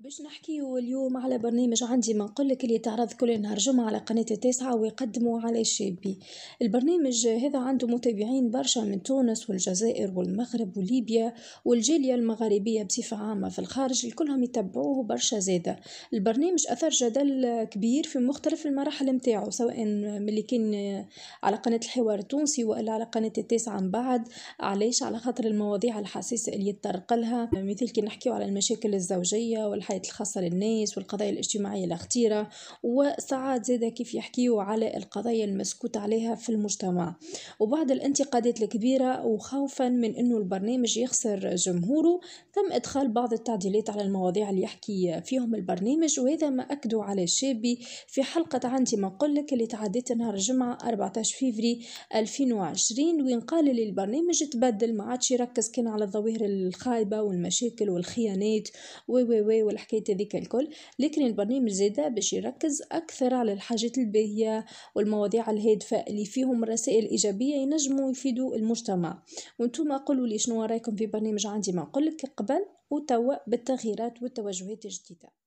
باش نحكيو اليوم على برنامج عندي ما نقولك اللي تعرض كل نهار جمعة على قناة التاسعة ويقدموا على الشابي البرنامج هذا عنده متابعين برشا من تونس والجزائر والمغرب وليبيا والجالية المغاربية بصفة عامة في الخارج الكلهم يتبعوه برشا زادة البرنامج أثر جدل كبير في مختلف المراحل متاعه سواء ملي كان على قناة الحوار التونسي وإلا على قناة التاسعة من بعد علاش على خاطر المواضيع الحساسة اللي يتطرق لها مثل كي نحكيو على المشاكل الزوجية وال الحياة الخاصة للناس والقضايا الاجتماعية الخطيرة وساعات زادة كيف يحكيو على القضايا المسكوت عليها في المجتمع وبعد الانتقادات الكبيرة وخوفا من أنه البرنامج يخسر جمهوره تم إدخال بعض التعديلات على المواضيع اللي يحكي فيهم البرنامج وهذا ما أكدوا على الشابي في حلقة عندي ما قلك اللي تعديت نهار الجمعة 14 فيفري 2020 وين قال لي البرنامج تبدل ما عادش يركز كان على الظواهر الخايبة والمشاكل والخيانات و و و الحكاية هذيك الكل لكن البرنامج زادا باش يركز أكثر على الحاجات الباهية والمواضيع الهادفة اللي فيهم رسائل إيجابية ينجموا يفيدوا المجتمع وانتم قولوا لي شنو رايكم في برنامج عندي ما نقولك قبل وتوا بالتغييرات والتوجهات الجديدة